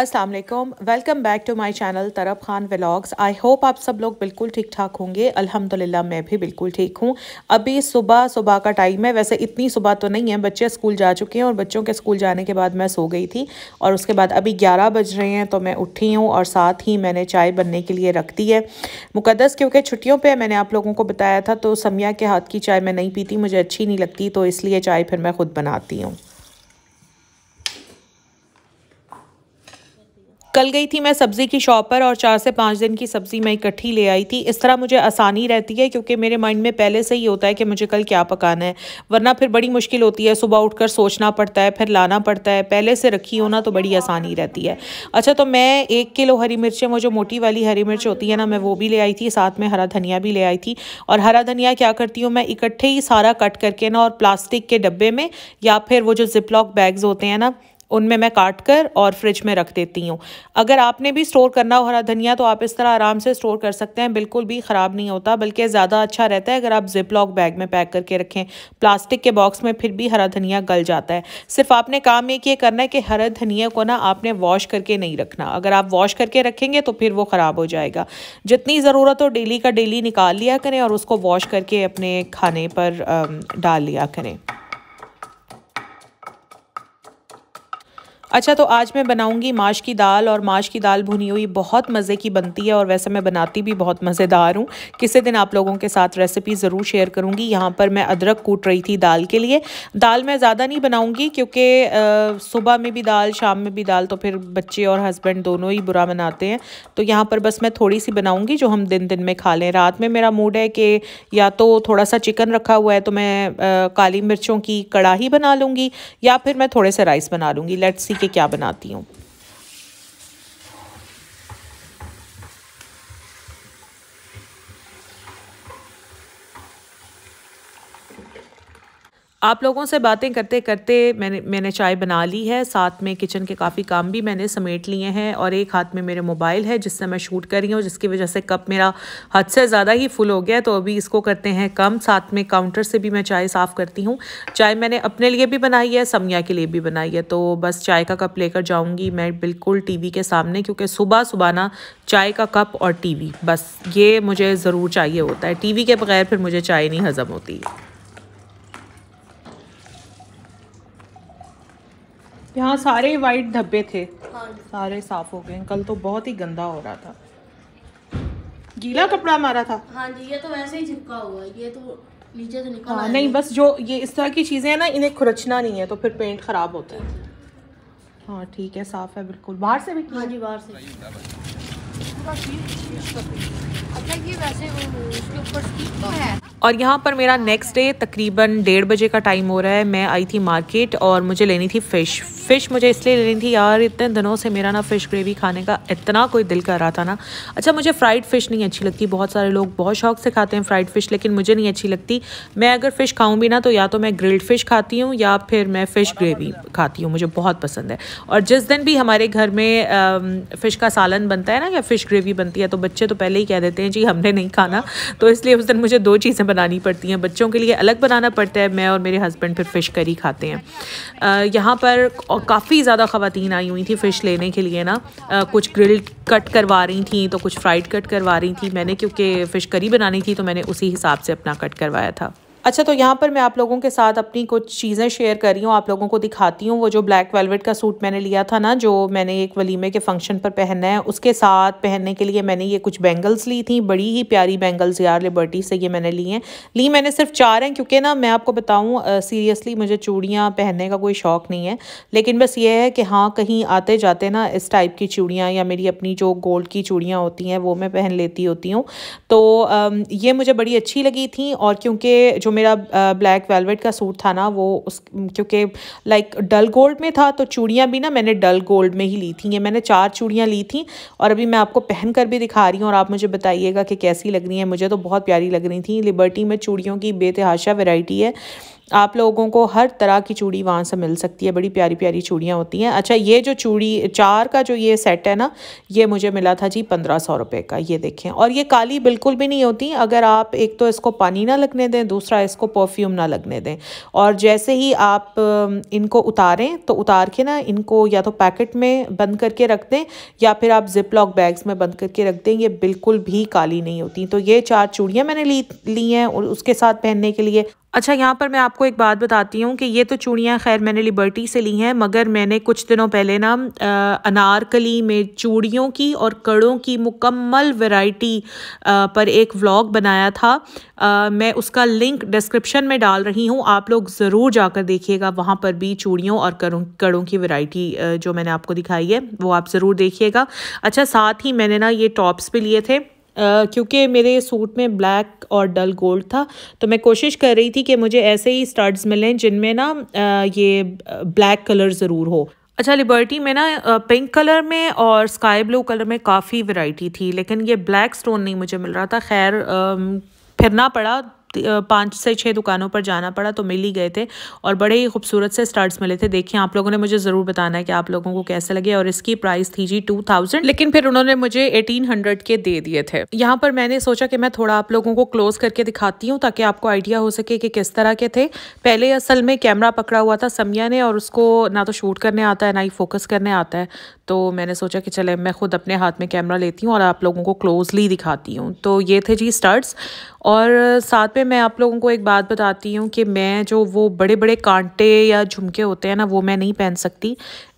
Aslam welcome back to my channel Tarab Khan vlogs I hope आप सब लोग बिल्कुल ठीक ठाक होंगे अल्हम्दुलिल्लाह मैं भी बिल्कुल ठीक हूँ अभी सुबह सुबह का टाइम है वैसे इतनी सुबह तो नहीं है बच्चे स्कूल जा चुके हैं और बच्चों के स्कूल जाने के बाद मैं सो गई थी और उसके बाद अभी ग्यारह बज रहे हैं तो मैं उठी हूँ और साथ ही मैंने चाय बनने के लिए रख दी है मुकदस क्योंकि छुट्टियों पर मैंने आप लोगों को बताया था तो समिया के हाथ की चाय मैं नहीं पीती मुझे अच्छी नहीं लगती तो इसलिए चाय फिर मैं ख़ुद बनाती हूँ कल गई थी मैं सब्ज़ी की शॉप पर और चार से पाँच दिन की सब्ज़ी मैं इकट्ठी ले आई थी इस तरह मुझे आसानी रहती है क्योंकि मेरे माइंड में पहले से ही होता है कि मुझे कल क्या पकाना है वरना फिर बड़ी मुश्किल होती है सुबह उठकर सोचना पड़ता है फिर लाना पड़ता है पहले से रखी होना तो बड़ी आसानी रहती है अच्छा तो मैं एक किलो हरी मिर्चें वो जो मोटी वाली हरी मिर्च होती है ना मैं वो भी ले आई थी साथ में हरा धनिया भी ले आई थी और हरा धनिया क्या करती हूँ मैं इकट्ठे ही सारा कट करके ना और प्लास्टिक के डब्बे में या फिर वो जो जिप लॉक बैग्स होते हैं ना उनमें मैं काट कर और फ्रिज में रख देती हूँ अगर आपने भी स्टोर करना हो हरा धनिया तो आप इस तरह आराम से स्टोर कर सकते हैं बिल्कुल भी ख़राब नहीं होता बल्कि ज़्यादा अच्छा रहता है अगर आप जिप लॉक बैग में पैक करके रखें प्लास्टिक के बॉक्स में फिर भी हरा धनिया गल जाता है सिर्फ आपने काम एक ये करना है कि हरा धनिया को ना आपने वॉश करके नहीं रखना अगर आप वॉश करके रखेंगे तो फिर वो ख़राब हो जाएगा जितनी ज़रूरत हो डेली का डेली निकाल लिया करें और उसको वॉश करके अपने खाने पर डाल लिया करें अच्छा तो आज मैं बनाऊंगी माश की दाल और माश की दाल भुनी हुई बहुत मज़े की बनती है और वैसे मैं बनाती भी बहुत मज़ेदार हूँ किसी दिन आप लोगों के साथ रेसिपी ज़रूर शेयर करूँगी यहाँ पर मैं अदरक कूट रही थी दाल के लिए दाल मैं ज़्यादा नहीं बनाऊँगी क्योंकि सुबह में भी दाल शाम में भी दाल तो फिर बच्चे और हस्बैंड दोनों ही बुरा मनाते हैं तो यहाँ पर बस मैं थोड़ी सी बनाऊँगी जो हम दिन दिन में खा लें रात में मेरा मूड है कि या तो थोड़ा सा चिकन रखा हुआ है तो मैं काली मिर्चों की कड़ाही बना लूँगी या फिर मैं थोड़े से राइस बना लूँगी लेट्स सी के क्या बनाती हूँ आप लोगों से बातें करते करते मैंने मैंने चाय बना ली है साथ में किचन के काफ़ी काम भी मैंने समेट लिए हैं और एक हाथ में मेरे मोबाइल है जिससे मैं शूट कर रही हूँ जिसकी वजह से कप मेरा हद से ज़्यादा ही फुल हो गया है तो अभी इसको करते हैं कम साथ में काउंटर से भी मैं चाय साफ़ करती हूँ चाय मैंने अपने लिए भी बनाई है समिया के लिए भी बनाई है तो बस चाय का कप लेकर जाऊँगी मैं बिल्कुल टी के सामने क्योंकि सुबह सुबह ना चाय का कप और टी बस ये मुझे ज़रूर चाहिए होता है टी के बगैर फिर मुझे चाय नहीं हज़म होती यहाँ सारे वाइट धब्बे थे हाँ। सारे साफ हो गए कल तो बहुत ही गंदा हो रहा था गीला कपड़ा मारा था हाँ जी ये तो वैसे ही चिपका हुआ है ये तो नीचे तो निकल हाँ, नहीं बस जो ये इस तरह की चीज़ें हैं ना इन्हें खुरचना नहीं है तो फिर पेंट ख़राब होता है हाँ ठीक है साफ़ है बिल्कुल बाहर से भी हाँ जी बाहर से और यहाँ पर मेरा नेक्स्ट डे तकरीबन डेढ़ बजे का टाइम हो रहा है मैं आई थी मार्केट और मुझे लेनी थी फ़िश फ़िश मुझे इसलिए लेनी थी यार इतने दिनों से मेरा ना फ़िश ग्रेवी खाने का इतना कोई दिल कर रहा था ना अच्छा मुझे फ्राइड फ़िश नहीं अच्छी लगती बहुत सारे लोग बहुत शौक से खाते हैं फ्राइड फ़िश लेकिन मुझे नहीं अच्छी लगती मैं अगर फ़िश खाऊँ भी ना तो या तो मैं ग्रिल्ड फ़िश खाती हूँ या फिर मैं फ़िश ग्रेवी खाती हूँ मुझे बहुत पसंद है और जिस दिन भी हमारे घर में फ़िश का सालन बनता है ना या फिश फिश ग्रेवी बनती है तो बच्चे तो पहले ही कह देते हैं जी हमने नहीं खाना तो इसलिए उस दिन मुझे दो चीज़ें बनानी पड़ती हैं बच्चों के लिए अलग बनाना पड़ता है मैं और मेरे हस्बैंड फिर फ़िश करी खाते हैं यहाँ पर काफ़ी ज़्यादा ख़वान आई हुई थी फ़िश लेने के लिए ना कुछ ग्रिल कट करवा रही थी तो कुछ फ्राइड कट करवा रही थी मैंने क्योंकि फ़िश करी बनानी थी तो मैंने उसी हिसाब से अपना कट करवाया था अच्छा तो यहाँ पर मैं आप लोगों के साथ अपनी कुछ चीज़ें शेयर कर रही हूँ आप लोगों को दिखाती हूँ वो जो ब्लैक वेलवेट का सूट मैंने लिया था ना जो मैंने एक वलीमे के फंक्शन पर पहनना है उसके साथ पहनने के लिए मैंने ये कुछ बैंगल्स ली थी बड़ी ही प्यारी बैंगल्स यार लिबर्टी से ये मैंने ली हैं ली मैंने सिर्फ चार हैं क्योंकि ना मैं आपको बताऊँ सीरियसली मुझे चूड़ियाँ पहनने का कोई शौक़ नहीं है लेकिन बस ये है कि हाँ कहीं आते जाते ना इस टाइप की चूड़ियाँ या मेरी अपनी जो गोल्ड की चूड़ियाँ होती हैं वो मैं पहन लेती होती हूँ तो ये मुझे बड़ी अच्छी लगी थी और क्योंकि जो मेरा ब्लैक वेलवेट का सूट था ना वो उस क्योंकि लाइक डल गोल्ड में था तो चूड़ियाँ भी ना मैंने डल गोल्ड में ही ली थी ये मैंने चार चूड़ियाँ ली थी और अभी मैं आपको पहन कर भी दिखा रही हूँ और आप मुझे बताइएगा कि कैसी लग रही हैं मुझे तो बहुत प्यारी लग रही थी लिबर्टी में चूड़ियों की बेतहाशा वेराइटी है आप लोगों को हर तरह की चूड़ी वहाँ से मिल सकती है बड़ी प्यारी प्यारी चूड़ियाँ होती हैं अच्छा ये जो चूड़ी चार का जो ये सेट है ना ये मुझे मिला था जी पंद्रह सौ रुपये का ये देखें और ये काली बिल्कुल भी नहीं होती अगर आप एक तो इसको पानी ना लगने दें दूसरा इसको परफ्यूम ना लगने दें और जैसे ही आप इनको उतारें तो उतार के ना इनको या तो पैकेट में बंद करके रख दें या फिर आप जिप लॉक बैग्स में बंद करके रख दें ये बिल्कुल भी काली नहीं होती तो ये चार चूड़ियाँ मैंने ली ली हैं उसके साथ पहनने के लिए अच्छा यहाँ पर मैं आपको एक बात बताती हूँ कि ये तो चूड़ियाँ खैर मैंने लिबर्टी से ली हैं मगर मैंने कुछ दिनों पहले ना अनारकली में चूड़ियों की और कड़ों की मुकम्मल वैरायटी पर एक व्लॉग बनाया था आ, मैं उसका लिंक डिस्क्रिप्शन में डाल रही हूँ आप लोग ज़रूर जाकर देखिएगा वहाँ पर भी चूड़ियों और कड़ों कड़ों की वेराइटी जो मैंने आपको दिखाई है वो आप ज़रूर देखिएगा अच्छा साथ ही मैंने ना ये टॉप्स भी लिए थे Uh, क्योंकि मेरे सूट में ब्लैक और डल गोल्ड था तो मैं कोशिश कर रही थी कि मुझे ऐसे ही स्टड्स मिलें जिनमें ना ये ब्लैक कलर ज़रूर हो अच्छा लिबर्टी में ना पिंक कलर में और स्काई ब्लू कलर में काफ़ी वैरायटी थी लेकिन ये ब्लैक स्टोन नहीं मुझे मिल रहा था खैर फिरना पड़ा पाँच से छः दुकानों पर जाना पड़ा तो मिल ही गए थे और बड़े ही खूबसूरत से स्टड्स मिले थे देखिए आप लोगों ने मुझे ज़रूर बताना है कि आप लोगों को कैसे लगे और इसकी प्राइस थी जी टू थाउजेंड लेकिन फिर उन्होंने मुझे एटीन हंड्रेड के दे दिए थे यहाँ पर मैंने सोचा कि मैं थोड़ा आप लोगों को क्लोज करके दिखाती हूँ ताकि आपको आइडिया हो सके कि किस तरह के थे पहले असल में कैमरा पकड़ा हुआ था समिया ने और उसको ना तो शूट करने आता है ना ही फोकस करने आता है तो मैंने सोचा कि चले मैं खुद अपने हाथ में कैमरा लेती हूँ और आप लोगों को क्लोजली दिखाती हूँ तो ये थे जी स्टर्ट्स और साथ में मैं आप लोगों को एक बात बताती हूँ कि मैं जो वो बड़े बड़े कांटे या झुमके होते हैं ना वो मैं नहीं पहन सकती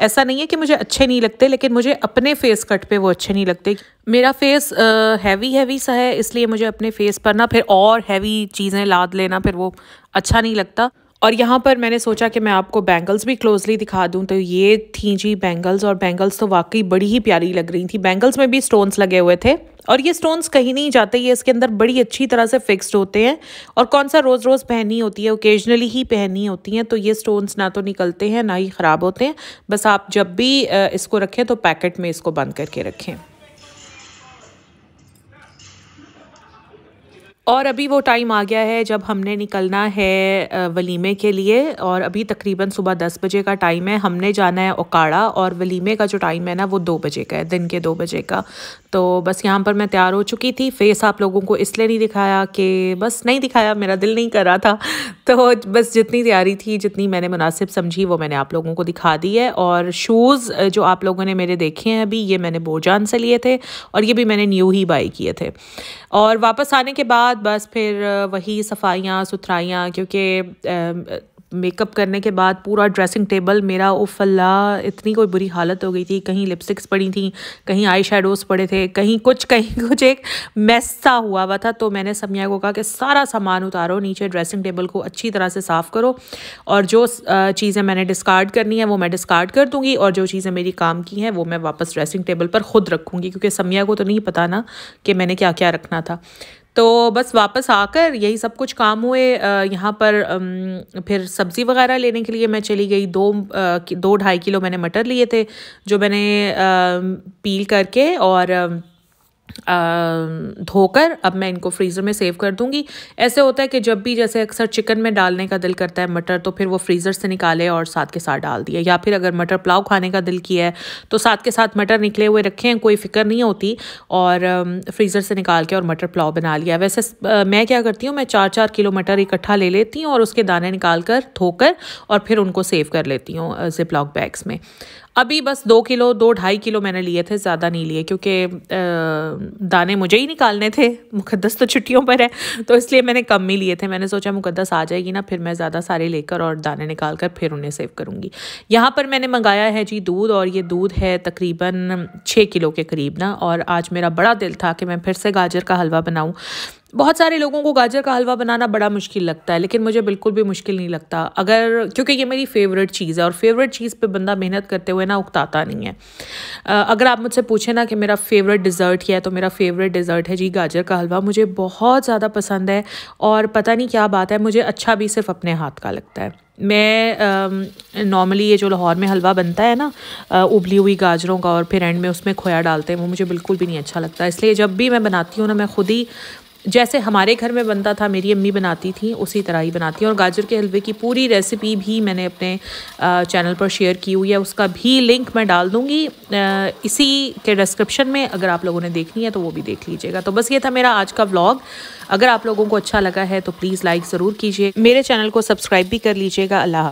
ऐसा नहीं है कि मुझे अच्छे नहीं लगते लेकिन मुझे अपने फेस कट पे वो अच्छे नहीं लगते मेरा फेस हैवी हैवी सा है इसलिए मुझे अपने फेस पर ना फिर और हैवी चीज़ें लाद लेना फिर वो अच्छा नहीं लगता और यहाँ पर मैंने सोचा कि मैं आपको बैंगल्स भी क्लोजली दिखा दूँ तो ये थी जी बैंगल्स और बैंगल्स तो वाकई बड़ी ही प्यारी लग रही थी बैंगल्स में भी स्टोन्स लगे हुए थे और ये स्टोन्स कहीं नहीं जाते ये इसके अंदर बड़ी अच्छी तरह से फिक्स्ड होते हैं और कौन सा रोज़ रोज़ पहनी होती है ओकेजनली ही पहनी होती हैं तो ये स्टोन्स ना तो निकलते हैं ना ही ख़राब होते हैं बस आप जब भी इसको रखें तो पैकेट में इसको बंद करके रखें और अभी वो टाइम आ गया है जब हमने निकलना है वलीमे के लिए और अभी तकरीबन सुबह दस बजे का टाइम है हमने जाना है ओकाड़ा और वलीमे का जो टाइम है ना वो दो बजे का है दिन के दो बजे का तो बस यहाँ पर मैं तैयार हो चुकी थी फेस आप लोगों को इसलिए नहीं दिखाया कि बस नहीं दिखाया मेरा दिल नहीं कर रहा था तो बस जितनी तैयारी थी जितनी मैंने मुनासिब समझी वो मैंने आप लोगों को दिखा दी है और शूज़ जो आप लोगों ने मेरे देखे हैं अभी ये मैंने बोजान से लिए थे और ये भी मैंने न्यू ही बाई किए थे और वापस आने के बाद बस फिर वही सफाइयाँ सुथराइयाँ क्योंकि मेकअप करने के बाद पूरा ड्रेसिंग टेबल मेरा उफल्ला इतनी कोई बुरी हालत हो गई थी कहीं लिपस्टिक्स पड़ी थी कहीं आई शेडोज़ पड़े थे कहीं कुछ कहीं कुछ एक मैसा हुआ हुआ था तो मैंने समिया को कहा कि सारा सामान उतारो नीचे ड्रेसिंग टेबल को अच्छी तरह से साफ़ करो और जो चीज़ें मैंने डिस्कार्ड करनी है वो मैं डिस्कार्ड कर दूँगी और जो चीज़ें मेरी काम की हैं वो मैं वापस ड्रेसिंग टेबल पर ख़ुद रखूँगी क्योंकि समिया को तो नहीं पता ना कि मैंने क्या क्या रखना था तो बस वापस आकर यही सब कुछ काम हुए यहाँ पर फिर सब्ज़ी वगैरह लेने के लिए मैं चली गई दो दो ढाई किलो मैंने मटर लिए थे जो मैंने पील करके और धोकर अब मैं इनको फ्रीज़र में सेव कर दूंगी ऐसे होता है कि जब भी जैसे अक्सर चिकन में डालने का दिल करता है मटर तो फिर वो फ्रीज़र से निकाले और साथ के साथ डाल दिया या फिर अगर मटर पुलाव खाने का दिल किया है तो साथ के साथ मटर निकले हुए रखे हैं कोई फिक्र नहीं होती और फ्रीज़र से निकाल के और मटर पुलाव बना लिया वैसे मैं क्या करती हूँ मैं चार चार किलो मटर इकट्ठा ले लेती हूँ और उसके दाने निकाल कर धोकर और फिर उनको सेव कर लेती हूँ लॉक बैग्स में अभी बस दो किलो दो ढाई किलो मैंने लिए थे ज़्यादा नहीं लिए क्योंकि दाने मुझे ही निकालने थे मुकदस तो छुट्टियों पर है तो इसलिए मैंने कम ही लिए थे मैंने सोचा मुकदस आ जाएगी ना फिर मैं ज़्यादा सारे लेकर और दाने निकाल कर फिर उन्हें सेव करूँगी यहाँ पर मैंने मंगाया है जी दूध और ये दूध है तकरीबन छः किलो के करीब ना और आज मेरा बड़ा दिल था कि मैं फिर से गाजर का हलवा बनाऊँ बहुत सारे लोगों को गाजर का हलवा बनाना बड़ा मुश्किल लगता है लेकिन मुझे बिल्कुल भी मुश्किल नहीं लगता अगर क्योंकि ये मेरी फेवरेट चीज़ है और फेवरेट चीज़ पे बंदा मेहनत करते हुए ना उकताता नहीं है अगर आप मुझसे पूछें ना कि मेरा फेवरेट डिज़र्ट क्या है तो मेरा फेवरेट डिज़र्ट है जी गाजर का हलवा मुझे बहुत ज़्यादा पसंद है और पता नहीं क्या बात है मुझे अच्छा भी सिर्फ अपने हाथ का लगता है मैं नॉर्मली ये जो लाहौर में हलवा बनता है ना आ, उबली हुई गाजरों का और फिर एंड में उसमें खोया डालते हैं वो मुझे बिल्कुल भी नहीं अच्छा लगता इसलिए जब भी मैं बनाती हूँ ना मैं खुद ही जैसे हमारे घर में बनता था मेरी अम्मी बनाती थी उसी तरह ही बनाती हैं और गाजर के हलवे की पूरी रेसिपी भी मैंने अपने चैनल पर शेयर की हुई है उसका भी लिंक मैं डाल दूंगी इसी के डिस्क्रिप्शन में अगर आप लोगों ने देखनी है तो वो भी देख लीजिएगा तो बस ये था मेरा आज का व्लॉग अगर आप लोगों को अच्छा लगा है तो प्लीज़ लाइक ज़रूर कीजिए मेरे चैनल को सब्सक्राइब भी कर लीजिएगा अल्लाह